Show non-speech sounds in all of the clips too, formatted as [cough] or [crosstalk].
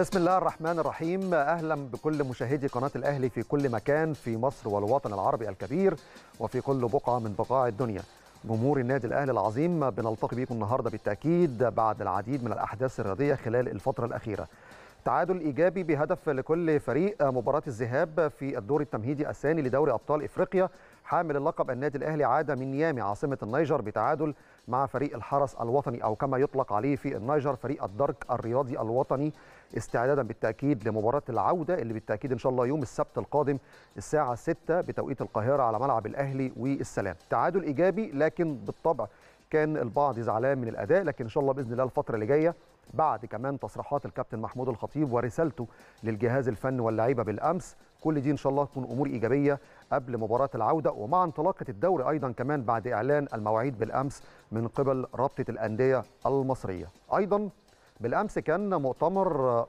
بسم الله الرحمن الرحيم اهلا بكل مشاهدي قناه الاهلي في كل مكان في مصر والوطن العربي الكبير وفي كل بقعه من بقاع الدنيا جمهور النادي الاهلي العظيم بنلتقي بكم النهارده بالتاكيد بعد العديد من الاحداث الرياضيه خلال الفتره الاخيره تعادل ايجابي بهدف لكل فريق مباراه الذهاب في الدور التمهيدي الثاني لدوري ابطال افريقيا حامل اللقب النادي الاهلي عاد من نيامي عاصمه النيجر بتعادل مع فريق الحرس الوطني او كما يطلق عليه في النيجر فريق الدرك الرياضي الوطني استعدادا بالتاكيد لمباراه العوده اللي بالتاكيد ان شاء الله يوم السبت القادم الساعه 6 بتوقيت القاهره على ملعب الاهلي والسلام تعادل ايجابي لكن بالطبع كان البعض زعلان من الاداء لكن ان شاء الله باذن الله الفتره اللي جايه بعد كمان تصريحات الكابتن محمود الخطيب ورسالته للجهاز الفني واللعيبه بالامس كل دي ان شاء الله تكون امور ايجابيه قبل مباراة العودة ومع انطلاقة الدوري أيضا كمان بعد إعلان المواعيد بالأمس من قبل رابطة الأندية المصرية أيضا بالأمس كان مؤتمر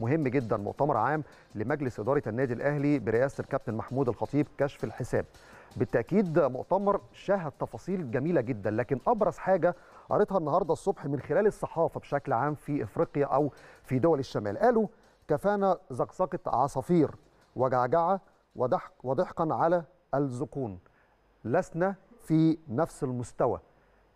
مهم جدا مؤتمر عام لمجلس إدارة النادي الأهلي برئاسة الكابتن محمود الخطيب كشف الحساب بالتأكيد مؤتمر شاهد تفاصيل جميلة جدا لكن أبرز حاجة قريتها النهاردة الصبح من خلال الصحافة بشكل عام في إفريقيا أو في دول الشمال قالوا كفانا زقزقة عصافير وجعجعة وضحك وضحكا على الزقون لسنا في نفس المستوى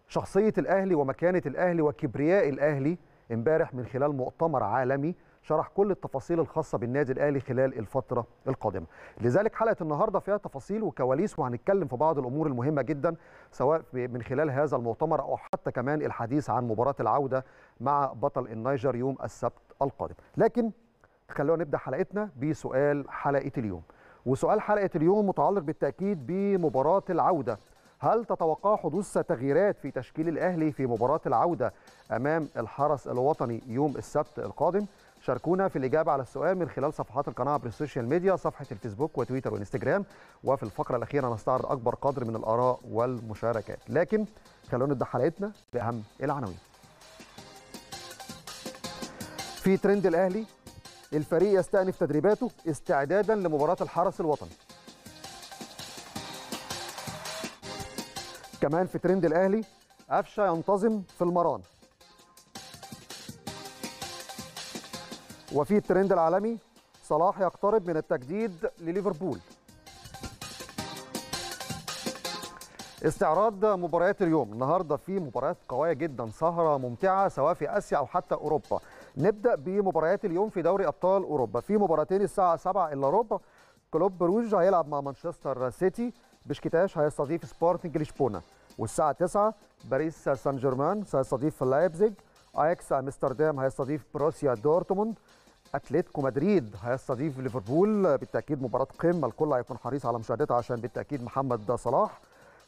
شخصية الأهلي ومكانة الأهلي وكبرياء الأهلي امبارح من خلال مؤتمر عالمي شرح كل التفاصيل الخاصة بالنادي الأهلي خلال الفترة القادمة لذلك حلقة النهاردة فيها تفاصيل وكواليس وهنتكلم في بعض الأمور المهمة جدا سواء من خلال هذا المؤتمر أو حتى كمان الحديث عن مباراة العودة مع بطل النيجر يوم السبت القادم لكن خلونا نبدأ حلقتنا بسؤال حلقة اليوم وسؤال حلقه اليوم متعلق بالتاكيد بمباراه العوده هل تتوقع حدوث تغييرات في تشكيل الاهلي في مباراه العوده امام الحرس الوطني يوم السبت القادم شاركونا في الإجابة على السؤال من خلال صفحات القناة عبر السوشيال ميديا صفحة الفيسبوك وتويتر وإنستجرام وفي الفقرة الأخيرة نستعرض أكبر قدر من الآراء والمشاركات لكن خلونا نبدأ حلقتنا بأهم العناوين في ترند الأهلي الفريق يستأنف تدريباته استعدادا لمباراة الحرس الوطني كمان في ترند الأهلي قفشة ينتظم في المران وفي الترند العالمي صلاح يقترب من التجديد لليفربول استعراض مباريات اليوم النهارده في مباريات قويه جدا سهره ممتعه سواء في اسيا او حتى اوروبا نبدا بمباريات اليوم في دوري ابطال اوروبا في مباراتين الساعه 7 الا ربع كلوب بروج هيلعب مع مانشستر سيتي بشكتاش هيستضيف سبورتنج لشبونه والساعه 9 باريس سان جيرمان سيستضيف لايبزيج اياكس امستردام هيستضيف بروسيا دورتموند اتلتيكو مدريد هيستضيف ليفربول بالتاكيد مباراه قمه الكل هيكون حريص على مشاهدتها عشان بالتاكيد محمد صلاح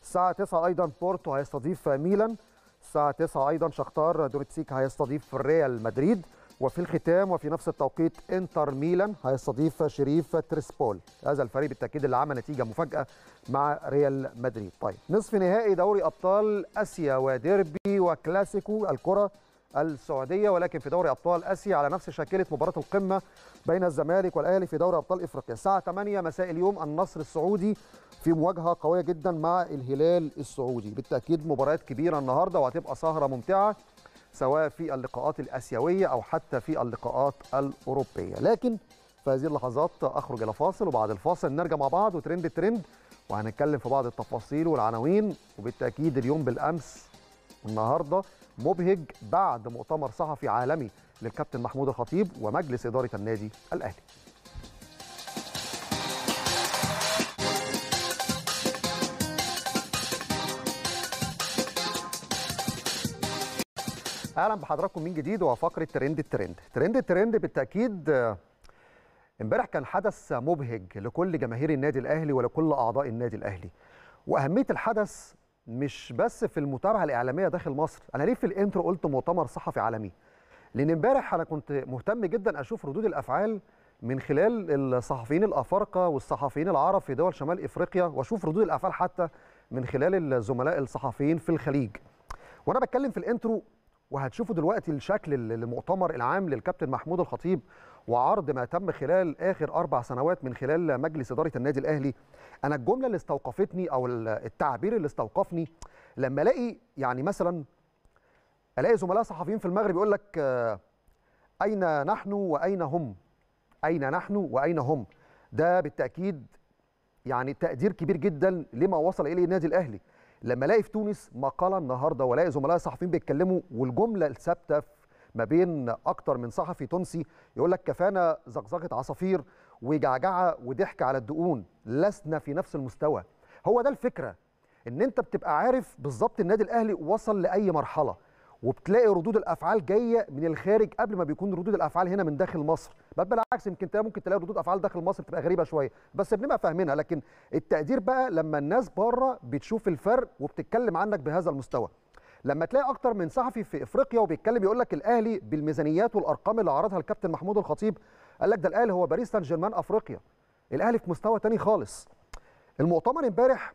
الساعه 9 ايضا بورتو هيستضيف ميلان الساعه 9 ايضا شختار دونيتسيك هيستضيف ريال مدريد وفي الختام وفي نفس التوقيت انتر ميلان هيستضيف شريف تريسبول هذا الفريق بالتاكيد اللي عمل نتيجه مفاجاه مع ريال مدريد طيب نصف نهائي دوري ابطال اسيا وديربي وكلاسيكو الكره السعوديه ولكن في دوري ابطال اسيا على نفس شاكله مباراه القمه بين الزمالك والاهلي في دوري ابطال افريقيا الساعه 8 مساء اليوم النصر السعودي في مواجهه قويه جدا مع الهلال السعودي بالتاكيد مباريات كبيره النهارده وهتبقى سهره ممتعه سواء في اللقاءات الاسيويه او حتى في اللقاءات الاوروبيه لكن في هذه اللحظات اخرج الى فاصل وبعد الفاصل نرجع مع بعض وترند ترند وهنتكلم في بعض التفاصيل والعناوين وبالتاكيد اليوم بالامس والنهارده مبهج بعد مؤتمر صحفي عالمي للكابتن محمود الخطيب ومجلس اداره النادي الاهلي اهلا بحضراتكم من جديد وفقره ترند الترند ترند الترند بالتاكيد امبارح كان حدث مبهج لكل جماهير النادي الاهلي ولكل اعضاء النادي الاهلي واهميه الحدث مش بس في المتابعه الاعلاميه داخل مصر انا ليه في الانترو قلت مؤتمر صحفي عالمي لان امبارح انا كنت مهتم جدا اشوف ردود الافعال من خلال الصحفيين الافارقه والصحفيين العرب في دول شمال افريقيا واشوف ردود الافعال حتى من خلال الزملاء الصحفيين في الخليج وانا بتكلم في الانترو وهتشوفوا دلوقتي الشكل للمؤتمر العام للكابتن محمود الخطيب وعرض ما تم خلال اخر اربع سنوات من خلال مجلس اداره النادي الاهلي انا الجمله اللي استوقفتني او التعبير اللي استوقفني لما الاقي يعني مثلا الاقي زملاء صحفيين في المغرب يقول لك آه، اين نحن واين هم اين نحن واين هم ده بالتاكيد يعني تقدير كبير جدا لما وصل اليه النادي الاهلي لما الاقي في تونس مقاله النهارده والاقي زملاء صحفيين بيتكلموا والجمله الثابته ما بين اكتر من صحفي تونسي يقول لك كفانا زقزقه عصافير وجعجعه وضحك على الدقون لسنا في نفس المستوى هو ده الفكره ان انت بتبقى عارف بالظبط النادي الاهلي وصل لاي مرحله وبتلاقي ردود الافعال جايه من الخارج قبل ما بيكون ردود الافعال هنا من داخل مصر بل بالعكس يمكن تلاقي ممكن تلاقي ردود افعال داخل مصر بتبقى غريبه شويه بس بنبقى فاهمينها لكن التقدير بقى لما الناس بره بتشوف الفرق وبتتكلم عنك بهذا المستوى لما تلاقي اكتر من صحفي في افريقيا وبيتكلم يقول لك الاهلي بالميزانيات والارقام اللي عرضها الكابتن محمود الخطيب قال لك ده الاهلي هو باريس سان جيرمان افريقيا الاهلي في مستوى تاني خالص المؤتمر امبارح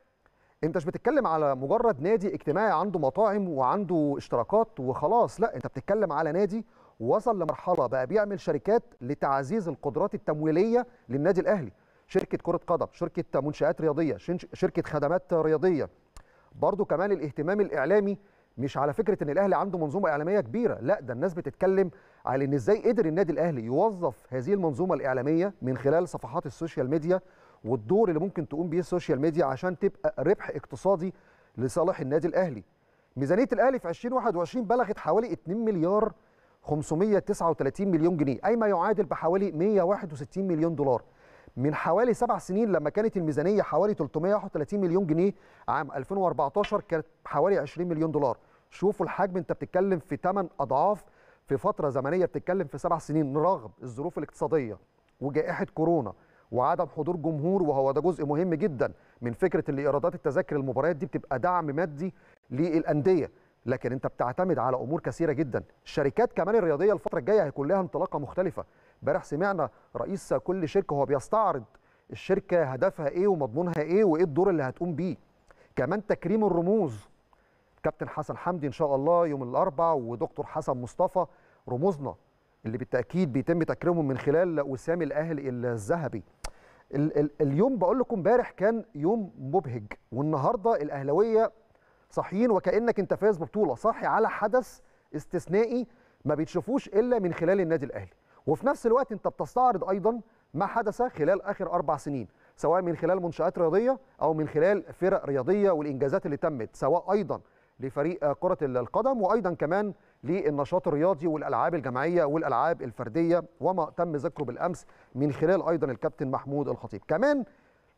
انت مش بتتكلم على مجرد نادي اجتماعي عنده مطاعم وعنده اشتراكات وخلاص لا انت بتتكلم على نادي وصل لمرحله بقى بيعمل شركات لتعزيز القدرات التمويليه للنادي الاهلي شركه كره قدم شركه منشات رياضيه شركه خدمات رياضيه برضو كمان الاهتمام الاعلامي مش على فكره ان الاهلي عنده منظومه اعلاميه كبيره لا ده الناس بتتكلم على ان ازاي قدر النادي الاهلي يوظف هذه المنظومه الاعلاميه من خلال صفحات السوشيال ميديا والدور اللي ممكن تقوم بيه السوشيال ميديا عشان تبقى ربح اقتصادي لصالح النادي الاهلي ميزانيه الاهلي في 2021 بلغت حوالي 2 مليار 539 مليون جنيه اي ما يعادل بحوالي 161 مليون دولار من حوالي سبع سنين لما كانت الميزانيه حوالي 331 مليون جنيه عام 2014 كانت حوالي 20 مليون دولار شوفوا الحجم انت بتتكلم في 8 اضعاف في فتره زمنيه بتتكلم في سبع سنين رغم الظروف الاقتصاديه وجائحه كورونا وعدم حضور جمهور وهو ده جزء مهم جدا من فكره اللي ايرادات التذاكر المباريات دي بتبقى دعم مادي للانديه لكن انت بتعتمد على امور كثيره جدا الشركات كمان الرياضيه الفتره الجايه هيكون لها انطلاقه مختلفه امبارح سمعنا رئيس كل شركه هو بيستعرض الشركه هدفها ايه ومضمونها ايه وايه الدور اللي هتقوم بيه كمان تكريم الرموز كابتن حسن حمدي ان شاء الله يوم الاربعاء ودكتور حسن مصطفى رموزنا اللي بالتاكيد بيتم تكريمهم من خلال وسام الاهلي الذهبي ال ال اليوم بقول لكم امبارح كان يوم مبهج والنهارده الاهلاويه صاحيين وكانك انت فايز ببطوله صاحي على حدث استثنائي ما بتشوفوش الا من خلال النادي الاهلي وفي نفس الوقت انت بتستعرض ايضا ما حدث خلال اخر اربع سنين سواء من خلال منشات رياضيه او من خلال فرق رياضيه والانجازات اللي تمت سواء ايضا لفريق كرة القدم وأيضا كمان للنشاط الرياضي والألعاب الجماعية والألعاب الفردية وما تم ذكره بالأمس من خلال أيضا الكابتن محمود الخطيب كمان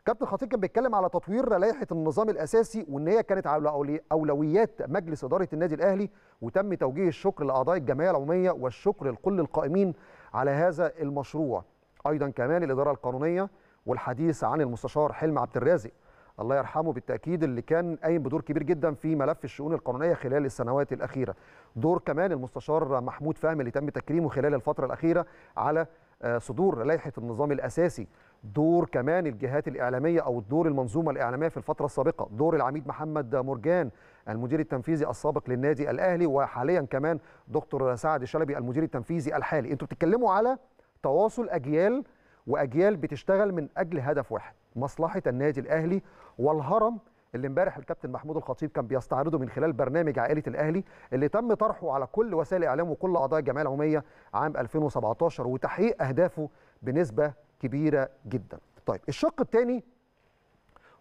كابتن الخطيب كان بيتكلم على تطوير لائحه النظام الاساسي وان هي كانت على اولويات مجلس اداره النادي الاهلي وتم توجيه الشكر لاعضاء الجمعيه العموميه والشكر لكل القائمين على هذا المشروع ايضا كمان الاداره القانونيه والحديث عن المستشار حلم عبد الرازق الله يرحمه بالتاكيد اللي كان قايم بدور كبير جدا في ملف الشؤون القانونيه خلال السنوات الاخيره دور كمان المستشار محمود فهمي اللي تم تكريمه خلال الفتره الاخيره على آه، صدور لائحه النظام الاساسي دور كمان الجهات الإعلامية أو الدور المنظومة الإعلامية في الفترة السابقة دور العميد محمد مرجان المدير التنفيذي السابق للنادي الأهلي وحاليا كمان دكتور سعد شلبي المدير التنفيذي الحالي أنتوا بتتكلموا على تواصل أجيال وأجيال بتشتغل من أجل هدف واحد مصلحة النادي الأهلي والهرم اللي امبارح الكابتن محمود الخطيب كان بيستعرضه من خلال برنامج عائله الاهلي اللي تم طرحه على كل وسائل الاعلام وكل اعضاء الجمعيه العموميه عام 2017 وتحقيق اهدافه بنسبه كبيره جدا. طيب الشق الثاني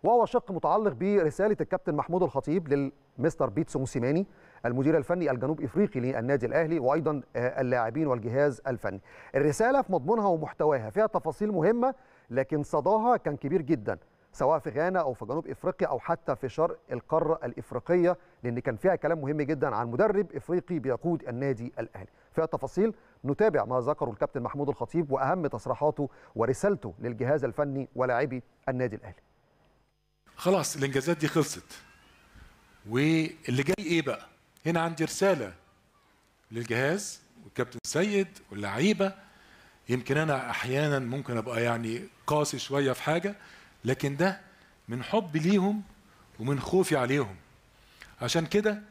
وهو شق متعلق برساله الكابتن محمود الخطيب للمستر بيتسو موسيماني المدير الفني الجنوب افريقي للنادي الاهلي وايضا آه، اللاعبين والجهاز الفني. الرساله في مضمونها ومحتواها فيها تفاصيل مهمه لكن صداها كان كبير جدا سواء في غانا او في جنوب افريقيا او حتى في شرق القاره الافريقيه لان كان فيها كلام مهم جدا عن مدرب افريقي بيقود النادي الاهلي فيها تفاصيل نتابع ما ذكره الكابتن محمود الخطيب واهم تصريحاته ورسالته للجهاز الفني ولاعبي النادي الاهلي خلاص الانجازات دي خلصت واللي جاي ايه بقى هنا عندي رساله للجهاز والكابتن سيد واللعيبه يمكن انا احيانا ممكن ابقى يعني قاسي شويه في حاجه لكن ده من حب ليهم ومن خوفي عليهم عشان كده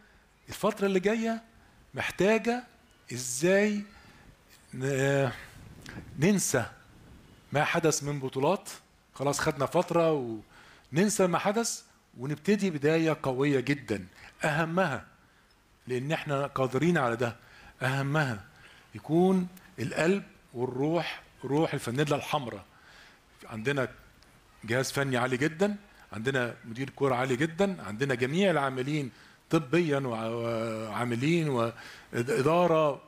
الفترة اللي جاية محتاجة ازاي ننسى ما حدث من بطولات خلاص خدنا فترة وننسى ما حدث ونبتدي بداية قوية جدا أهمها لأن احنا قادرين على ده أهمها يكون القلب والروح روح الفانيلا الحمراء عندنا جهاز فني عالي جدا عندنا مدير كوره عالي جدا عندنا جميع العاملين طبيا وعاملين واداره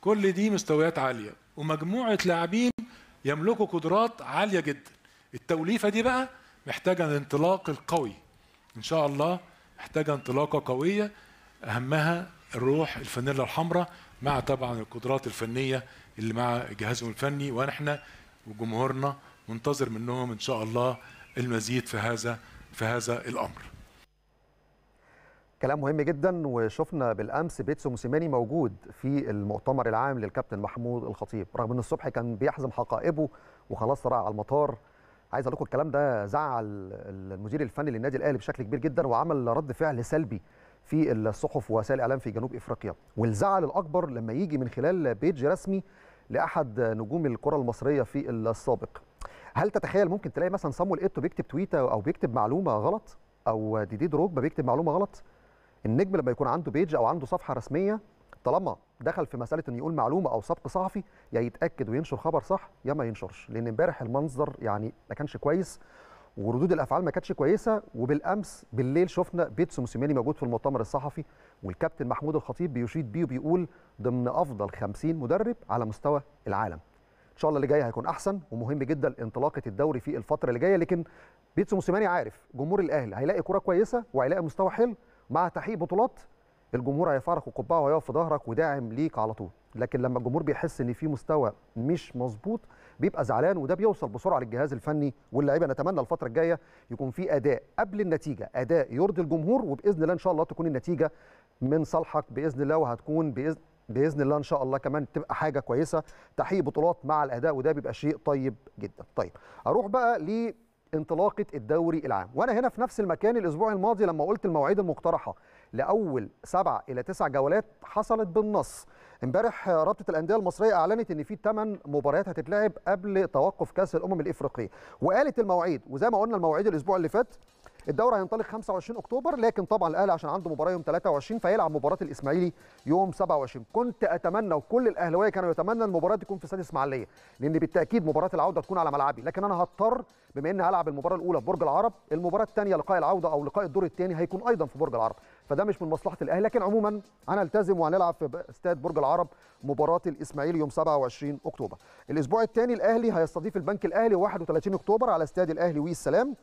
كل دي مستويات عاليه ومجموعه لاعبين يملكوا قدرات عاليه جدا التوليفه دي بقى محتاجه الانطلاق القوي ان شاء الله محتاجه انطلاقه قويه اهمها الروح الفانيلا الحمراء مع طبعا القدرات الفنيه اللي مع جهازهم الفني ونحن وجمهورنا منتظر منهم ان شاء الله المزيد في هذا في هذا الامر كلام مهم جدا وشفنا بالامس بيتسو موسيماني موجود في المؤتمر العام للكابتن محمود الخطيب رغم ان الصبح كان بيحزم حقائبه وخلاص طلع على المطار عايز اقول لكم الكلام ده زعل المدير الفني للنادي الاهلي بشكل كبير جدا وعمل رد فعل سلبي في الصحف ووسائل الاعلام في جنوب افريقيا والزعل الاكبر لما يجي من خلال بيج رسمي لاحد نجوم الكره المصريه في السابق هل تتخيل ممكن تلاقي مثلا صامويل ايتو بيكتب تويته او بيكتب معلومه غلط او ديدي دروجبا بيكتب معلومه غلط النجم لما يكون عنده بيج او عنده صفحه رسميه طالما دخل في مساله انه يقول معلومه او سبق صحفي يا يتاكد وينشر خبر صح يا ما ينشرش لان امبارح المنظر يعني ما كانش كويس وردود الافعال ما كانتش كويسه وبالامس بالليل شفنا بيتسو موسيماني موجود في المؤتمر الصحفي والكابتن محمود الخطيب بيشيد بيه وبيقول ضمن افضل 50 مدرب على مستوى العالم ان شاء الله اللي جاي هيكون احسن ومهم جدا انطلاقه الدوري في الفتره اللي جايه لكن بيتسو موسيماني عارف جمهور الاهلي هيلاقي كوره كويسه وهيلاقي مستوى حلو مع تحقيق بطولات الجمهور هيفرح القبعه وهيقف في ظهرك وداعم ليك على طول لكن لما الجمهور بيحس ان في مستوى مش مظبوط بيبقى زعلان وده بيوصل بسرعه للجهاز الفني واللعيبه نتمنى الفتره الجايه يكون في اداء قبل النتيجه اداء يرضي الجمهور وباذن الله ان شاء الله تكون النتيجه من صالحك باذن الله وهتكون باذن باذن الله ان شاء الله كمان تبقى حاجه كويسه تحقيق بطولات مع الاداء وده بيبقى شيء طيب جدا طيب اروح بقى لانطلاقه الدوري العام وانا هنا في نفس المكان الاسبوع الماضي لما قلت المواعيد المقترحه لاول سبع الى تسع جولات حصلت بالنص امبارح رابطه الانديه المصريه اعلنت ان في ثمان مباريات هتتلعب قبل توقف كاس الامم الافريقيه وقالت المواعيد وزي ما قلنا المواعيد الاسبوع اللي فات الدوري هينطلق 25 اكتوبر لكن طبعا الاهلي عشان عنده مباراه يوم 23 فيلعب مباراه الاسماعيلي يوم 27 كنت اتمنى وكل الاهلاويه كانوا يتمنى المباراه تكون في استاد الاسماعيليه لان بالتاكيد مباراه العوده تكون على ملعبي لكن انا هضطر بما اني هلعب المباراه الاولى في برج العرب المباراه الثانيه لقاء العوده او لقاء الدور الثاني هيكون ايضا في برج العرب فده مش من مصلحه الاهلي لكن عموما هنلتزم وهنلعب في استاد برج العرب مباراه الاسماعيلي يوم 27 اكتوبر الاسبوع الثاني الاهلي هيستضيف البنك الاهلي 31 اكتوبر على استاد الاهلي وي السلام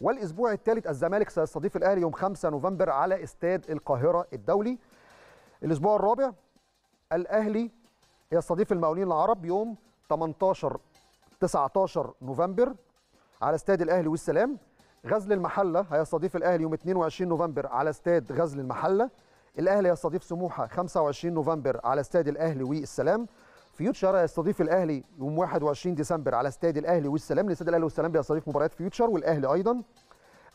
والاسبوع الثالث الزمالك سيستضيف الاهلي يوم 5 نوفمبر على استاد القاهره الدولي الاسبوع الرابع الاهلي يستضيف المقاولين العرب يوم 18 19 نوفمبر على استاد الاهلي والسلام غزل المحله هيستضيف الاهلي يوم 22 نوفمبر على استاد غزل المحله الاهلي هيستضيف سموحه 25 نوفمبر على استاد الاهلي والسلام فيوتشر هيستضيف الاهلي يوم 21 ديسمبر على استاد الاهلي والسلام الاستاد الاهلي والسلام بيستضيف مباريات فيوتشر والاهلي ايضا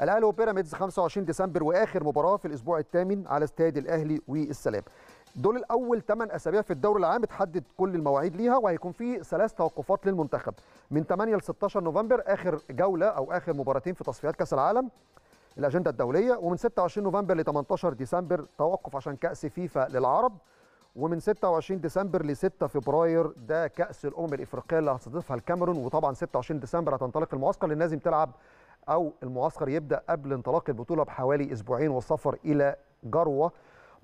الاهلي وبيراميدز 25 ديسمبر واخر مباراه في الاسبوع الثامن على استاد الاهلي والسلام دول الاول 8 اسابيع في الدوري العام اتحدد كل المواعيد ليها وهيكون في ثلاث توقفات للمنتخب من 8 ل 16 نوفمبر اخر جوله او اخر مباراتين في تصفيات كاس العالم الاجنده الدوليه ومن 26 نوفمبر ل 18 ديسمبر توقف عشان كاس فيفا للعرب ومن 26 ديسمبر ل 6 فبراير ده كاس الامم الافريقيه اللي هتستضيفها الكاميرون وطبعا 26 ديسمبر هتنطلق المعسكر لازم تلعب او المعسكر يبدا قبل انطلاق البطوله بحوالي اسبوعين والسفر الى جروه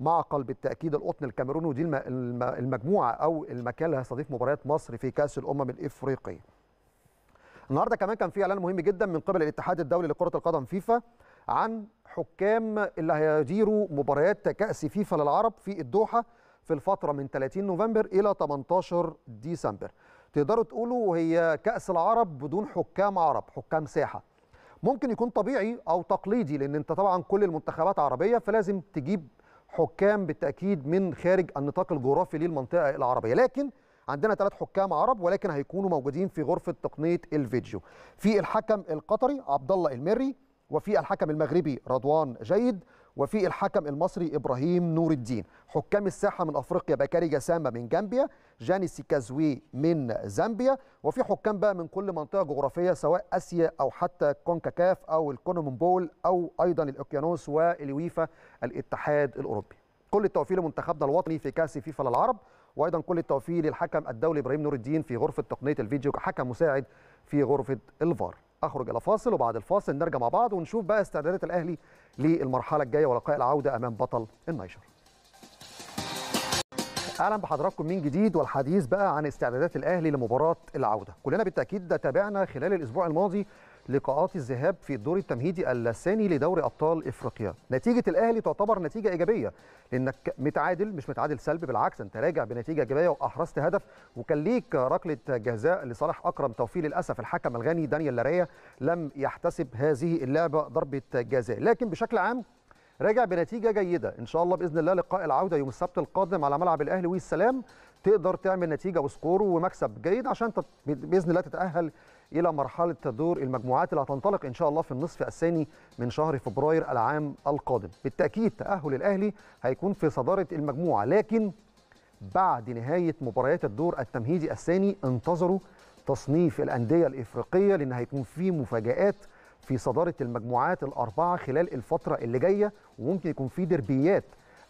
معقل بالتاكيد القطن الكاميروني ودي المجموعه او المكان اللي هيستضيف مباريات مصر في كاس الامم الافريقيه. النهارده كمان كان في اعلان مهم جدا من قبل الاتحاد الدولي لكره القدم فيفا عن حكام اللي هيديروا مباريات كاس فيفا للعرب في الدوحه في الفتره من 30 نوفمبر الى 18 ديسمبر تقدروا تقولوا هي كاس العرب بدون حكام عرب حكام ساحه ممكن يكون طبيعي او تقليدي لان انت طبعا كل المنتخبات عربيه فلازم تجيب حكام بالتاكيد من خارج النطاق الجغرافي للمنطقه العربيه لكن عندنا ثلاث حكام عرب ولكن هيكونوا موجودين في غرفه تقنيه الفيديو في الحكم القطري عبد الله المري وفي الحكم المغربي رضوان جيد وفي الحكم المصري ابراهيم نور الدين حكام الساحه من افريقيا بكاري جسامه من جامبيا جاني سيكازوي من زامبيا وفي حكام بقى من كل منطقه جغرافيه سواء اسيا او حتى كونكاكاف او الكونومون بول او ايضا الاوكيانوس والويفا الاتحاد الاوروبي كل التوفيق لمنتخبنا الوطني في كاس فيفا للعرب وايضا كل التوفيق للحكم الدولي ابراهيم نور الدين في غرفه تقنيه الفيديو كحكم مساعد في غرفه الفار اخرج الى فاصل وبعد الفاصل نرجع مع بعض ونشوف بقى استعدادات الاهلي للمرحله الجايه ولقاء العوده امام بطل النيجر اهلا بحضراتكم من جديد والحديث بقى عن استعدادات الاهلي لمباراه العوده كلنا بالتاكيد تابعنا خلال الاسبوع الماضي لقاءات الذهاب في الدور التمهيدي الثاني لدوري ابطال افريقيا نتيجه الاهلي تعتبر نتيجه ايجابيه لانك متعادل مش متعادل سلبي بالعكس انت راجع بنتيجه ايجابيه واحرزت هدف وكان ليك ركله جزاء لصالح اكرم توفيق للاسف الحكم الغاني دانيال لاريا لم يحتسب هذه اللعبه ضربه جزاء لكن بشكل عام راجع بنتيجه جيده ان شاء الله باذن الله لقاء العوده يوم السبت القادم على ملعب الاهلي والسلام تقدر تعمل نتيجه وسكور ومكسب جيد عشان باذن الله تتاهل الى مرحله دور المجموعات اللي هتنطلق ان شاء الله في النصف الثاني من شهر فبراير العام القادم بالتاكيد تاهل الاهلي هيكون في صداره المجموعه لكن بعد نهايه مباريات الدور التمهيدي الثاني انتظروا تصنيف الانديه الافريقيه لان هيكون في مفاجات في صداره المجموعات الاربعه خلال الفتره اللي جايه وممكن يكون في دربيات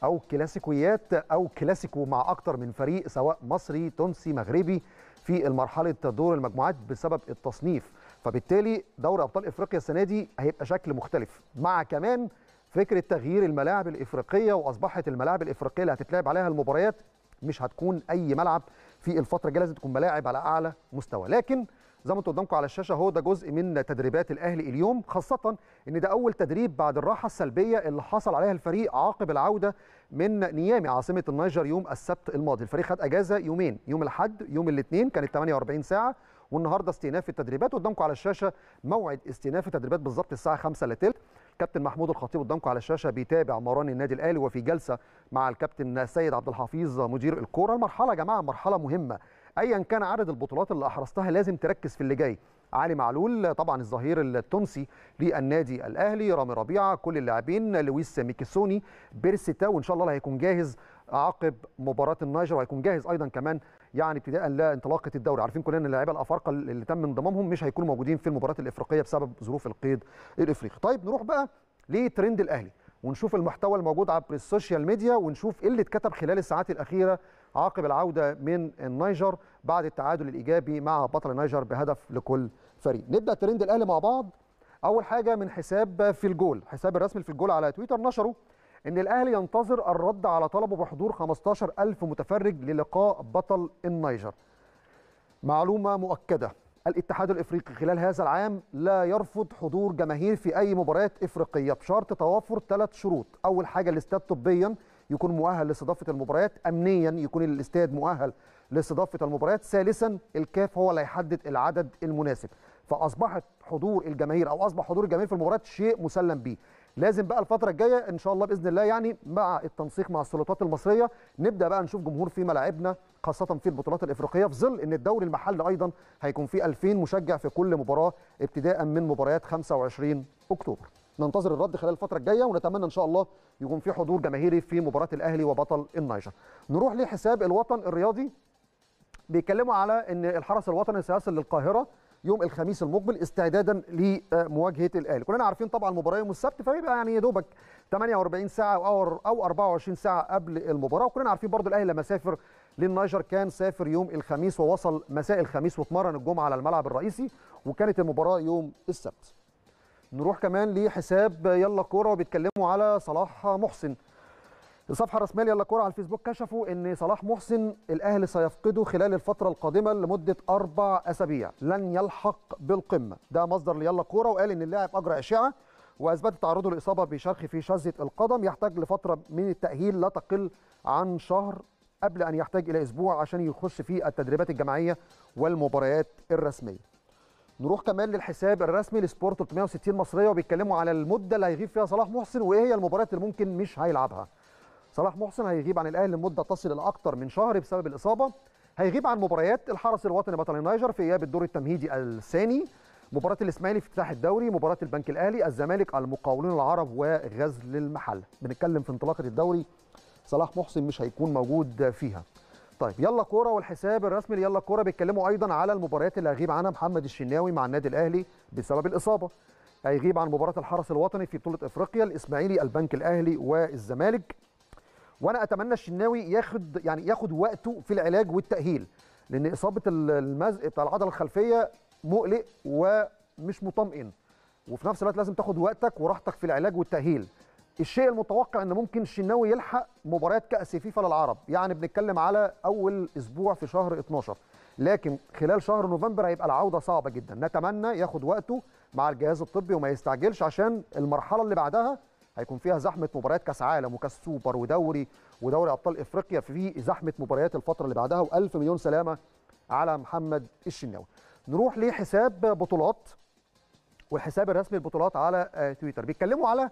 او كلاسيكويات او كلاسيكو مع اكتر من فريق سواء مصري تونسي مغربي في المرحله دور المجموعات بسبب التصنيف فبالتالي دوري ابطال افريقيا السنه دي هيبقى شكل مختلف مع كمان فكره تغيير الملاعب الافريقيه واصبحت الملاعب الافريقيه اللي هتتلعب عليها المباريات مش هتكون اي ملعب في الفتره الجايه لازم تكون ملاعب على اعلى مستوى لكن زي ما انتم قدامكم على الشاشه اهو ده جزء من تدريبات الاهلي اليوم خاصه ان ده اول تدريب بعد الراحه السلبيه اللي حصل عليها الفريق عقب العوده من نيامي عاصمه النيجر يوم السبت الماضي الفريق خد اجازه يومين يوم الاحد يوم الاثنين كانت 48 ساعه والنهارده استئناف التدريبات قدامكم على الشاشه موعد استئناف التدريبات بالظبط الساعه 5 الا ثلث كابتن محمود الخطيب قدامكم على الشاشه بيتابع مران النادي الاهلي وفي جلسه مع الكابتن سيد عبد الحفيظ مدير الكوره المرحله يا جماعه مرحله مهمه ايا كان عدد البطولات اللي احرزتها لازم تركز في اللي جاي علي معلول طبعا الظهير التونسي للنادي الاهلي رامي ربيعه كل اللاعبين لويس ميكيسوني بيرسيتا وان شاء الله هيكون جاهز عقب مباراه النيجر وهيكون جاهز ايضا كمان يعني ابتداء لانطلاقه الدوري عارفين كلنا ان اللاعيبه الافارقه اللي تم انضمامهم مش هيكونوا موجودين في المباراه الافريقيه بسبب ظروف القيد الافريقي طيب نروح بقى لترند الاهلي ونشوف المحتوى الموجود عبر السوشيال ميديا ونشوف ايه اللي اتكتب خلال الساعات الاخيره عقب العودة من النيجر بعد التعادل الإيجابي مع بطل النيجر بهدف لكل فريق نبدأ ترند الأهلي مع بعض أول حاجة من حساب في الجول حساب الرسمي في الجول على تويتر نشره ان الاهلي ينتظر الرد على طلبه بحضور 15000 متفرج للقاء بطل النيجر معلومه مؤكده الاتحاد الافريقي خلال هذا العام لا يرفض حضور جماهير في اي مباريات افريقيه بشرط توافر ثلاث شروط اول حاجه الاستاد طبيا يكون مؤهل لاستضافه المباريات امنيا يكون الاستاد مؤهل لاستضافه المباريات ثالثا الكاف هو اللي هيحدد العدد المناسب فاصبحت حضور الجماهير او اصبح حضور الجماهير في المباريات شيء مسلم بيه لازم بقى الفتره الجايه ان شاء الله باذن الله يعني مع التنسيق مع السلطات المصريه نبدا بقى نشوف جمهور في ملاعبنا خاصه في البطولات الافريقيه في ظل ان الدوري المحلي ايضا هيكون فيه 2000 مشجع في كل مباراه ابتداء من مباريات 25 اكتوبر ننتظر الرد خلال الفتره الجايه ونتمنى ان شاء الله يكون في حضور جماهيري في مباراه الاهلي وبطل النيجر نروح لحساب الوطن الرياضي بيتكلموا على ان الحرس الوطني سيصل للقاهره يوم الخميس المقبل استعدادا لمواجهه الاهلي كلنا عارفين طبعا المباراه يوم السبت فبيبقى يعني يا دوبك 48 ساعه او او 24 ساعه قبل المباراه وكلنا عارفين برضو الاهلي لما سافر للنيجر كان سافر يوم الخميس ووصل مساء الخميس واتمرن الجمعه على الملعب الرئيسي وكانت المباراه يوم السبت نروح كمان لحساب يلا كوره وبيتكلموا على صلاح محسن الصفحه الرسميه يلا كوره على الفيسبوك كشفوا ان صلاح محسن الاهلي سيفقده خلال الفتره القادمه لمده اربع اسابيع لن يلحق بالقمه ده مصدر ليلا كوره وقال ان اللاعب اجرى اشعه واثبت تعرضه لاصابه بشرخ في شزة القدم يحتاج لفتره من التاهيل لا تقل عن شهر قبل ان يحتاج الى اسبوع عشان يخش في التدريبات الجماعيه والمباريات الرسميه نروح كمان للحساب الرسمي لسبورت 360 مصريه وبيتكلموا على المده اللي هيغيب فيها صلاح محسن وايه هي المباريات اللي ممكن مش هيلعبها. صلاح محسن هيغيب عن الاهلي لمده تصل لاكثر من شهر بسبب الاصابه. هيغيب عن مباريات الحرس الوطني بطل النيجر في اياب الدور التمهيدي الثاني، مباراه الاسماعيلي في افتتاح الدوري، مباراه البنك الاهلي، الزمالك، المقاولون العرب وغزل المحله. بنتكلم في انطلاقه الدوري صلاح محسن مش هيكون موجود فيها. طيب يلا كوره والحساب الرسمي يلا كوره بيتكلموا ايضا على المباريات اللي هيغيب عنها محمد الشناوي مع النادي الاهلي بسبب الاصابه هيغيب عن مباراه الحرس الوطني في بطوله افريقيا الاسماعيلي البنك الاهلي والزمالك وانا اتمنى الشناوي ياخد يعني ياخد وقته في العلاج والتاهيل لان اصابه المزق بتاع العضله الخلفيه مقلق ومش مطمئن وفي نفس الوقت لازم تاخد وقتك وراحتك في العلاج والتاهيل الشيء المتوقع ان ممكن الشناوي يلحق مباريات كاس فيفا للعرب يعني بنتكلم على اول اسبوع في شهر 12 لكن خلال شهر نوفمبر هيبقى العوده صعبه جدا نتمنى ياخد وقته مع الجهاز الطبي وما يستعجلش عشان المرحله اللي بعدها هيكون فيها زحمه مباريات كاس عالم وكاس سوبر ودوري ودوري ابطال افريقيا في زحمه مباريات الفتره اللي بعدها والف مليون سلامه على محمد الشناوي نروح لحساب بطولات والحساب الرسمي للبطولات على آه، تويتر بيتكلموا على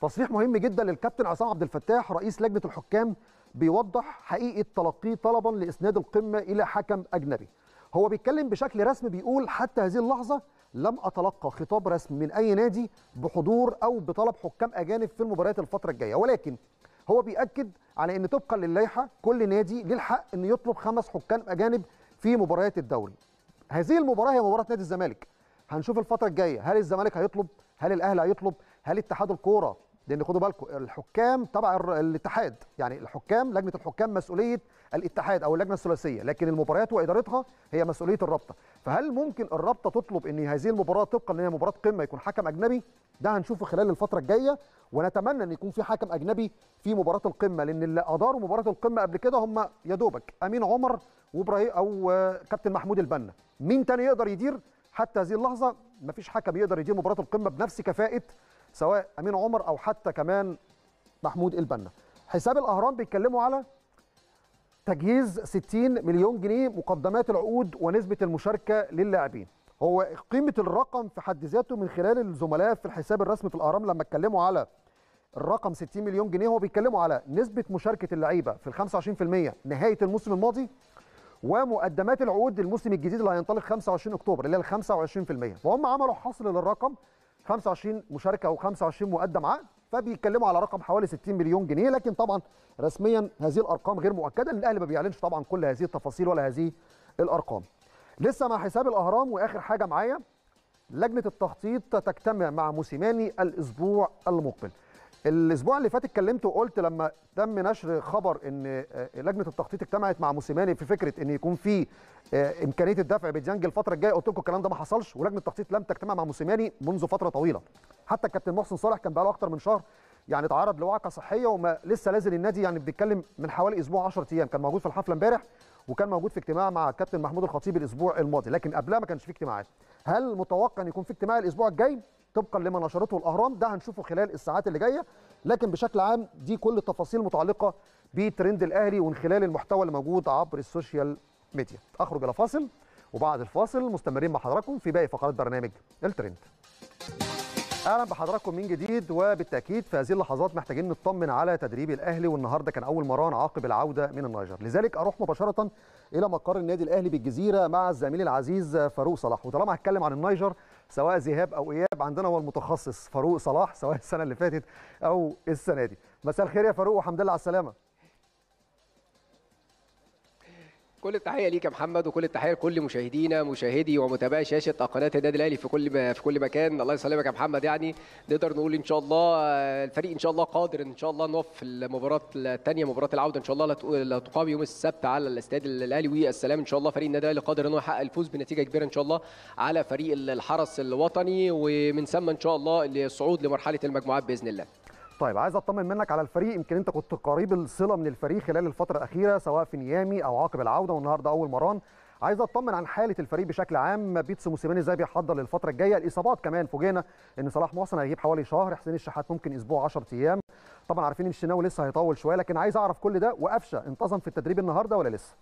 تصريح مهم جدا للكابتن عصام عبد الفتاح رئيس لجنه الحكام بيوضح حقيقه تلقيه طلبا لاسناد القمه الى حكم اجنبي هو بيتكلم بشكل رسمي بيقول حتى هذه اللحظه لم اتلقى خطاب رسمي من اي نادي بحضور او بطلب حكام اجانب في المباريات الفتره الجايه ولكن هو بيأكد على ان طبقا للائحه كل نادي له الحق انه يطلب خمس حكام اجانب في مباريات الدوري هذه المباراه هي مباراه نادي الزمالك هنشوف الفتره الجايه هل الزمالك هيطلب هل الاهلي هيطلب هل اتحاد الكوره لان خدوا بالكم الحكام تبع الاتحاد يعني الحكام لجنه الحكام مسؤوليه الاتحاد او اللجنه الثلاثيه لكن المباريات وادارتها هي مسؤوليه الرابطه فهل ممكن الرابطه تطلب ان هذه المباراه طبقا ان هي مباراه قمه يكون حكم اجنبي ده هنشوفه خلال الفتره الجايه ونتمنى ان يكون في حكم اجنبي في مباراه القمه لان اللي اداروا مباراه القمه قبل كده هم يا دوبك امين عمر وابراهيم او كابتن محمود البنا مين تاني يقدر يدير حتى هذه اللحظه مفيش حكم يقدر يدير مباراه القمه بنفس كفاءه سواء امين عمر او حتى كمان محمود البنا حساب الاهرام بيتكلموا على تجهيز 60 مليون جنيه مقدمات العقود ونسبه المشاركه للاعبين هو قيمه الرقم في حد ذاته من خلال الزملاء في الحساب الرسمي في الاهرام لما اتكلموا على الرقم 60 مليون جنيه هو بيتكلموا على نسبه مشاركه اللعيبه في ال 25% نهايه الموسم الماضي ومقدمات العقود الموسم الجديد اللي هينطلق 25 اكتوبر اللي هي ال 25% فهم عملوا حصر للرقم 25 مشاركه و25 مقدم عقد فبيتكلموا على رقم حوالي 60 مليون جنيه لكن طبعا رسميا هذه الارقام غير مؤكده لان الاهلي ما بيعلنش طبعا كل هذه التفاصيل ولا هذه الارقام لسه مع حساب الاهرام واخر حاجه معايا لجنه التخطيط تجتمع مع موسيماني الاسبوع المقبل الاسبوع اللي فات اتكلمت وقلت لما تم نشر خبر ان آه، لجنه التخطيط اجتمعت مع موسيماني في فكره ان يكون في آه، امكانيه الدفع بديانج الفتره الجايه قلت لكم الكلام ده ما حصلش ولجنه التخطيط لم تجتمع مع موسيماني منذ فتره طويله حتى الكابتن محسن صالح كان بقاله اكتر من شهر يعني اتعرض لوعكه صحيه وما لسه نازل النادي يعني بيتكلم من حوالي اسبوع 10 ايام كان موجود في الحفله امبارح وكان موجود في اجتماع مع الكابتن محمود الخطيب الاسبوع الماضي لكن قبلها ما كانش في اجتماعات هل متوقع ان يكون في اجتماع الاسبوع الجاي طبقا لما نشرته الاهرام ده هنشوفه خلال الساعات اللي جايه لكن بشكل عام دي كل التفاصيل المتعلقه بترند الاهلي ومن خلال المحتوى الموجود عبر السوشيال ميديا اخرج الى فاصل وبعد الفاصل مستمرين مع حضراتكم في باقي فقرات برنامج الترند اهلا بحضراتكم من جديد وبالتاكيد في هذه اللحظات محتاجين نطمن على تدريب الاهلي والنهارده كان اول مران عقب العوده من النيجر لذلك اروح مباشره الى مقر النادي الاهلي بالجزيره مع الزميل العزيز فاروق صلاح وطالما هتكلم عن النيجر سواء ذهاب او اياب عندنا هو المتخصص فاروق صلاح سواء السنه اللي فاتت او السنه دي مساء الخير يا فاروق وحمد لله على السلامه كل التحيه ليك يا محمد وكل التحيه لكل مشاهدينا مشاهدي ومتابعي شاشه قناه النادي الاهلي في كل في كل مكان الله يسلمك يا محمد يعني نقدر نقول ان شاء الله آه، الفريق ان شاء الله قادر ان شاء الله نوف في المباراه الثانيه مباراه العوده ان شاء الله لا تقام يوم السبت على الاستاد الاهلي والسلام ان شاء الله فريق النادي الاهلي قادر ان هو يحقق الفوز بنتيجه كبيره ان شاء الله على فريق الحرس الوطني ومن ثم ان شاء الله الصعود لمرحله المجموعات باذن الله طيب عايز اطمن منك على الفريق يمكن انت كنت قريب الصله من الفريق خلال الفتره الاخيره سواء في نيامي او عقب العوده والنهارده اول مران عايز اطمن عن حاله الفريق بشكل عام بيتسو موسيماني ازاي بيحضر للفتره الجايه الاصابات كمان فوجئنا ان صلاح محسن هيغيب حوالي شهر حسين الشحات ممكن اسبوع 10 ايام طبعا عارفين ان الشناوي لسه هيطول شويه لكن عايز اعرف كل ده وقفشه انتظم في التدريب النهارده ولا لسه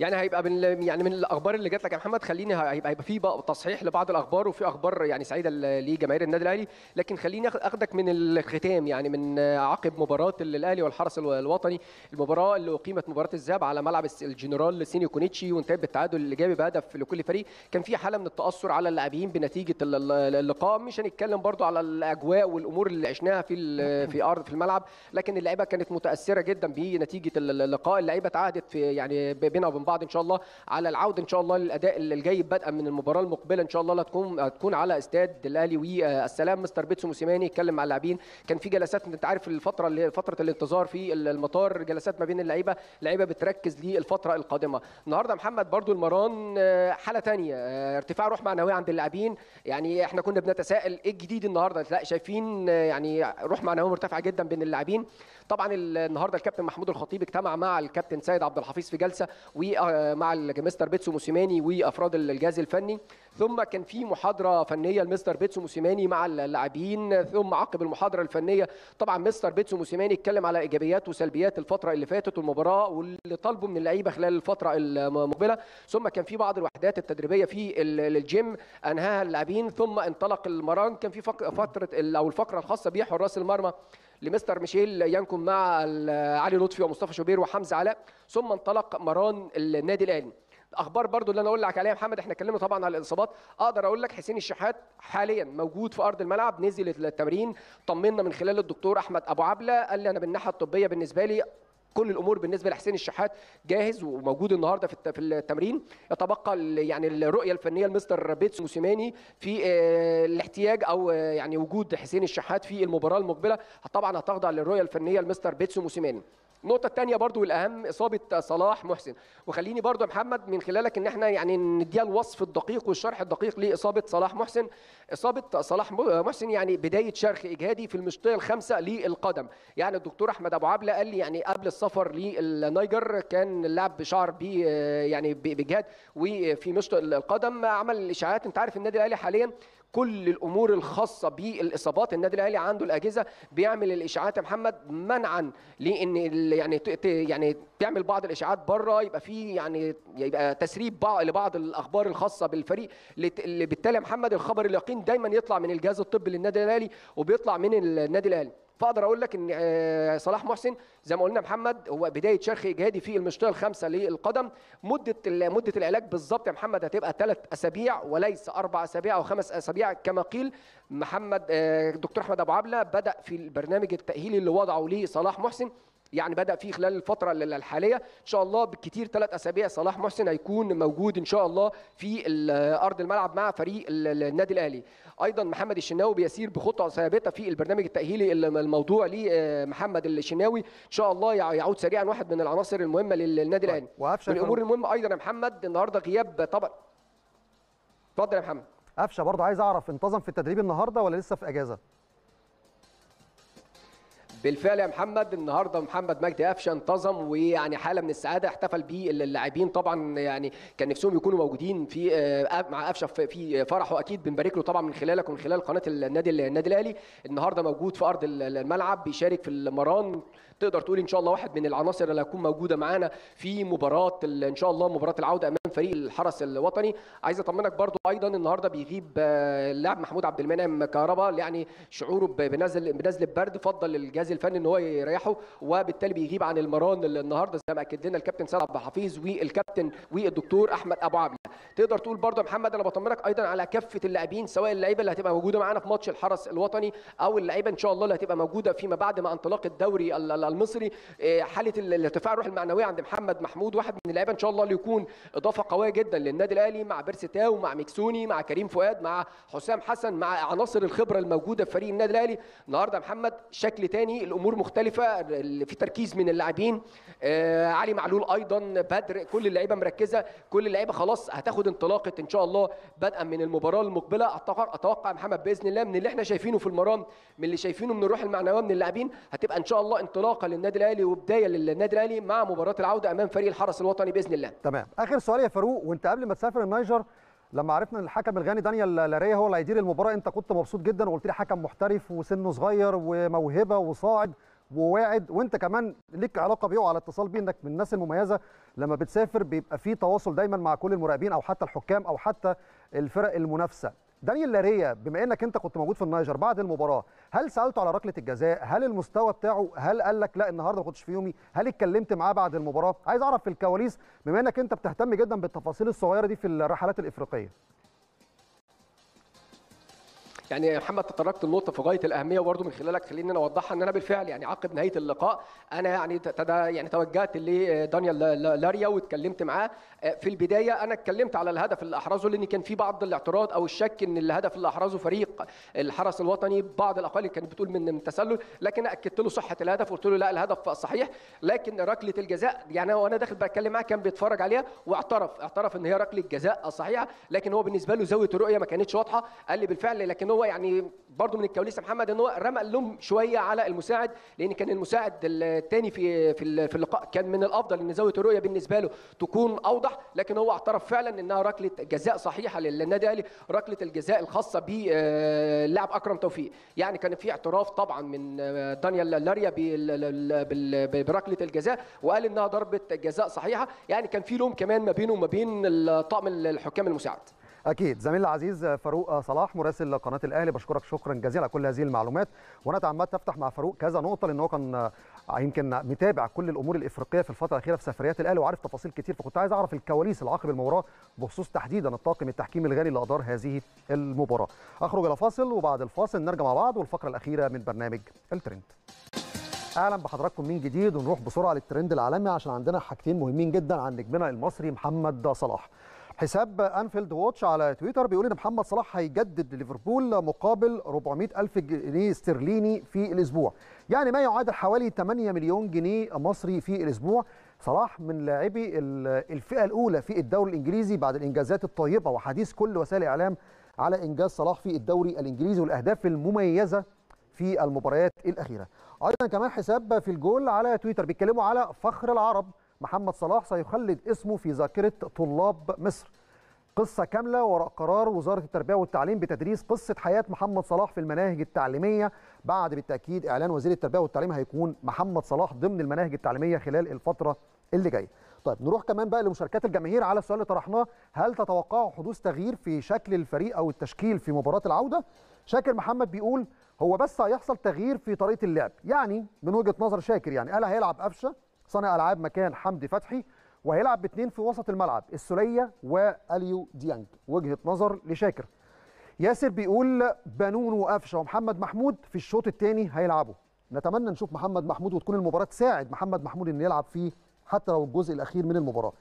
يعني هيبقى من يعني من الاخبار اللي جات لك يا محمد خليني هيبقى هيبقى في بقى تصحيح لبعض الاخبار وفي اخبار يعني سعيده لجماهير النادي الاهلي لكن خليني اخدك من الختام يعني من عقب مباراه الاهلي والحرس الوطني المباراه اللي اقيمت مباراه الذهاب على ملعب الجنرال سينيو كونيتشي وانتهت بالتعادل الايجابي بهدف لكل فريق كان في حاله من التاثر على اللاعبين بنتيجه اللقاء مش هنتكلم برضو على الاجواء والامور اللي عشناها في [laughs] في ارض في الملعب لكن اللعيبه كانت متاثره جدا بنتيجه اللقاء اللعيبه تعهدت في يعني بينها وبين بعض ان شاء الله على العوده ان شاء الله للاداء الجيد بدءا من المباراه المقبله ان شاء الله هتكون هتكون على استاد الاهلي والسلام مستر بيتسو موسيماني اتكلم مع اللاعبين كان في جلسات انت عارف الفتره اللي فتره الانتظار في المطار جلسات ما بين اللعيبه اللعيبه بتركز للفتره القادمه النهارده محمد برضو المران آه، حاله ثانيه آه، ارتفاع روح معنويه عند اللاعبين يعني احنا كنا بنتساءل ايه الجديد النهارده لا شايفين آه، يعني روح معنويه مرتفعه جدا بين اللاعبين طبعا النهارده الكابتن محمود الخطيب اجتمع مع الكابتن سيد عبد الحفيظ في جلسه ومع آه، المستر بيتسو موسيماني وافراد الجهاز الفني ثم كان في محاضره فنيه لمستر بيتسو موسيماني مع اللاعبين ثم عقب المحاضره الفنيه طبعا مستر بيتسو موسيماني اتكلم على ايجابيات وسلبيات الفتره اللي فاتت والمباراه واللي طالبه من اللعيبه خلال الفتره المقبله ثم كان في بعض الوحدات التدريبيه في الجيم انهاها اللاعبين ثم انطلق المران كان في فتره او الفقره الخاصه بيه حراس المرمى لمستر ميشيل ينكم مع علي لطفي ومصطفى شوبير وحمزه علاء ثم انطلق مران النادي الاهلي اخبار برضو اللي انا اقول لك عليها محمد احنا اتكلمنا طبعا على الاصابات اقدر اقول لك حسين الشحات حاليا موجود في ارض الملعب نزل للتمرين طمنا من خلال الدكتور احمد ابو عبله قال لي انا بالناحيه الطبيه بالنسبه لي كل الامور بالنسبه لحسين الشحات جاهز وموجود النهارده في التمرين يتبقى يعني الرؤيه الفنيه لمستر بيتس موسيماني في آه، الاحتياج او آه، يعني وجود حسين الشحات في المباراه المقبله طبعا هتخضع للرؤيه الفنيه لمستر بيتس موسيماني النقطه الثانيه برضو والاهم اصابه صلاح محسن وخليني برضو يا محمد من خلالك ان احنا يعني نديها الوصف الدقيق والشرح الدقيق لاصابه صلاح محسن اصابه صلاح محسن يعني بدايه شرخ اجهادي في المشطيه الخامسه للقدم يعني الدكتور احمد ابو عبله قال لي يعني قبل السفر للنايجر كان اللاعب شعر بيه يعني باجهاد وفي مشط القدم عمل اشاعات انت عارف النادي الاهلي حاليا كل الامور الخاصه بالاصابات النادي الاهلي عنده الاجهزه بيعمل الاشاعات يا محمد منعا لان يعني يعني تعمل بعض الاشاعات بره يبقى في يعني يبقى تسريب بعض لبعض الاخبار الخاصه بالفريق اللي بالتالي يا محمد الخبر اليقين دايما يطلع من الجهاز الطبي للنادي الاهلي وبيطلع من النادي الاهلي فاقدر اقول لك ان آه، صلاح محسن زي ما قلنا محمد هو بدايه شرخ اجهادي في المشطيه الخامسه للقدم مده مده العلاج بالظبط يا محمد هتبقى ثلاث اسابيع وليس اربع اسابيع او خمس اسابيع كما قيل محمد آه، دكتور احمد ابو عبله بدا في البرنامج التاهيلي اللي وضعه لصلاح محسن يعني بدا فيه خلال الفتره الحاليه ان شاء الله بالكثير ثلاث اسابيع صلاح محسن هيكون موجود ان شاء الله في ارض الملعب مع فريق النادي الاهلي ايضا محمد الشناوي بيسير بخطى ثابته في البرنامج التاهيلي الموضوع لمحمد آه، الشناوي ان شاء الله يعود سريعا واحد من العناصر المهمه للنادي الاهلي من الامور المهمه ايضا يا محمد النهارده غياب طبعا اتفضل يا محمد قفشه برضه عايز اعرف انتظم في التدريب النهارده ولا لسه في اجازه بالفعل يا محمد النهارده محمد مجدي قفشه انتظم ويعني حاله من السعاده احتفل به اللاعبين طبعا يعني كان نفسهم يكونوا موجودين في آه، مع قفشه في فرحه اكيد بنبارك له طبعا من خلالك ومن خلال قناه النادي النادي الاهلي النهارده موجود في ارض الملعب بيشارك في المران تقدر تقول ان شاء الله واحد من العناصر اللي هتكون موجوده معانا في مباراه ان شاء الله مباراه العوده امام فريق الحرس الوطني عايز اطمنك برضو ايضا النهارده بيغيب آه، اللاعب محمود عبد المنعم كهربا يعني شعوره بنزل بنزل برد فضل الجهاز الفني ان هو يريحه وبالتالي بيغيب عن المران النهارده زي ما اكد لنا الكابتن سعد عبد الحفيظ والكابتن والدكتور احمد ابو عبله تقدر تقول برضو يا محمد انا بطمنك ايضا على كافه اللاعبين سواء اللعيبه اللي هتبقى موجوده معانا في ماتش الحرس الوطني او اللعيبه ان شاء الله اللي هتبقى موجوده فيما بعد مع انطلاق الدوري المصري آه، حاله الارتفاع الروح المعنويه عند محمد محمود واحد من اللعيبه ان شاء الله اللي يكون اضافه قويه جدا للنادي الاهلي مع تاو مع مكسوني مع كريم فؤاد مع حسام حسن مع عناصر الخبره الموجوده في فريق النادي الاهلي النهارده محمد شكل تاني الامور مختلفه في تركيز من اللاعبين آه، علي معلول ايضا بدر كل اللعيبه مركزه كل اللعيبه خلاص هتاخد انطلاقه ان شاء الله بدءا من المباراه المقبله اتوقع محمد باذن الله من اللي احنا شايفينه في المرام من اللي شايفينه من الروح المعنويه من اللاعبين هتبقى ان شاء الله انطلاق انطلاقه للنادي الاهلي وبدايه للنادي الاهلي مع مباراه العوده امام فريق الحرس الوطني باذن الله تمام اخر سؤال يا فاروق وانت قبل ما تسافر النيجر لما عرفنا ان الحكم الغاني دانيال لاريا هو اللي هيدير المباراه انت كنت مبسوط جدا وقلت لي حكم محترف وسنه صغير وموهبه وصاعد وواعد وانت كمان ليك علاقه بيه وعلى اتصال بيه انك من الناس المميزه لما بتسافر بيبقى في تواصل دايما مع كل المراقبين او حتى الحكام او حتى الفرق المنافسه دانيال لاريا بما انك انت كنت موجود في النيجر بعد المباراه هل سالته على ركله الجزاء هل المستوى بتاعه هل قال لك لا النهارده ما كنتش في يومي هل اتكلمت معاه بعد المباراه عايز اعرف في الكواليس بما انك انت بتهتم جدا بالتفاصيل الصغيره دي في الرحلات الافريقيه يعني يا محمد تطرقت النقطه في غايه الاهميه وبرده من خلالك خليني انا اوضحها ان انا بالفعل يعني عقب نهايه اللقاء انا يعني يعني توجهت لدانيال لاريا واتكلمت معاه آه، في البدايه انا اتكلمت على الهدف اللي احرزه لان كان في بعض الاعتراض او الشك ان الهدف اللي احرزه فريق الحرس الوطني بعض الاقاليم كانت بتقول من من تسلل لكن اكدت له صحه الهدف وقلت له لا الهدف صحيح لكن ركله الجزاء يعني وانا داخل بتكلم معاه كان بيتفرج عليها واعترف اعترف ان هي ركله جزاء صحيحه لكن هو بالنسبه له زاويه الرؤيه ما كانتش واضحه قال لي بالفعل لكن هو هو يعني برضه من الكواليس محمد ان هو رمى اللوم شويه على المساعد لان كان المساعد الثاني في في اللقاء كان من الافضل ان زاويه الرؤيه بالنسبه له تكون اوضح لكن هو اعترف فعلا انها ركله جزاء صحيحه للنادي الاهلي ركله الجزاء الخاصه باللاعب آه، اكرم توفيق يعني كان في اعتراف طبعا من آه، دانيال لاريا بركله الجزاء وقال انها ضربه جزاء صحيحه يعني كان في لوم كمان ما بينه وما بين طقم الحكام المساعد اكيد زميلنا العزيز فاروق صلاح مراسل قناه الاهلي بشكرك شكرا جزيلا على كل هذه المعلومات وانا تعمدت افتح مع فاروق كذا نقطه لان هو كان يمكن متابع كل الامور الافريقيه في الفتره الاخيره في سفريات الاهلي وعارف تفاصيل كتير فكنت عايز اعرف الكواليس العقب المباراه بخصوص تحديدا الطاقم التحكيمي الغالي اللي ادار هذه المباراه اخرج الى فاصل وبعد الفاصل نرجع مع بعض والفقره الاخيره من برنامج الترند اهلا بحضراتكم من جديد ونروح بسرعه للترند العالمي عشان عندنا حاجتين مهمين جدا عن نجمنا المصري محمد صلاح حساب انفيلد ووتش على تويتر بيقول ان محمد صلاح هيجدد ليفربول مقابل 400 الف جنيه استرليني في الاسبوع يعني ما يعادل حوالي 8 مليون جنيه مصري في الاسبوع صلاح من لاعبي الفئه الاولى في الدوري الانجليزي بعد الانجازات الطيبه وحديث كل وسائل الاعلام على انجاز صلاح في الدوري الانجليزي والاهداف المميزه في المباريات الاخيره ايضا كمان حساب في الجول على تويتر بيتكلموا على فخر العرب محمد صلاح سيخلد اسمه في ذاكرة طلاب مصر قصة كاملة وراء قرار وزارة التربية والتعليم بتدريس قصة حياة محمد صلاح في المناهج التعليمية بعد بالتأكيد إعلان وزير التربية والتعليم هيكون محمد صلاح ضمن المناهج التعليمية خلال الفترة اللي جايه طيب نروح كمان بقى لمشاركات الجماهير على السؤال اللي طرحناه هل تتوقعوا حدوث تغيير في شكل الفريق او التشكيل في مباراه العوده شاكر محمد بيقول هو بس هيحصل تغيير في طريقه اللعب يعني من وجهه نظر شاكر يعني قال هيلعب قفشه صانع العاب مكان حمدي فتحي وهيلعب باثنين في وسط الملعب السوليه واليو ديانج وجهه نظر لشاكر ياسر بيقول بانون وقفشه ومحمد محمود في الشوط الثاني هيلعبوا نتمنى نشوف محمد محمود وتكون المباراه تساعد محمد محمود ان يلعب فيه حتى لو الجزء الاخير من المباراه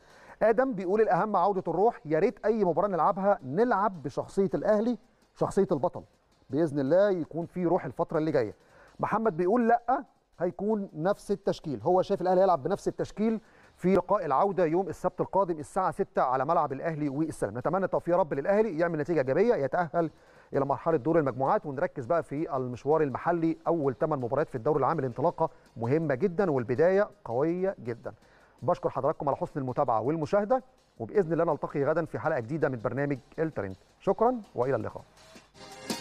ادم بيقول الاهم عوده الروح يا ريت اي مباراه نلعبها نلعب بشخصيه الاهلي شخصيه البطل باذن الله يكون في روح الفتره اللي جايه محمد بيقول لا هيكون نفس التشكيل هو شايف الاهلي هيلعب بنفس التشكيل في لقاء العوده يوم السبت القادم الساعه 6 على ملعب الاهلي والسلام نتمنى التوفيق يا رب للاهلي يعمل نتيجه ايجابيه يتاهل الى مرحله دور المجموعات ونركز بقى في المشوار المحلي اول 8 مباريات في الدوري العام الانطلاقه مهمه جدا والبدايه قويه جدا بشكر حضراتكم على حسن المتابعه والمشاهده وباذن الله نلتقي غدا في حلقه جديده من برنامج الترند شكرا والى اللقاء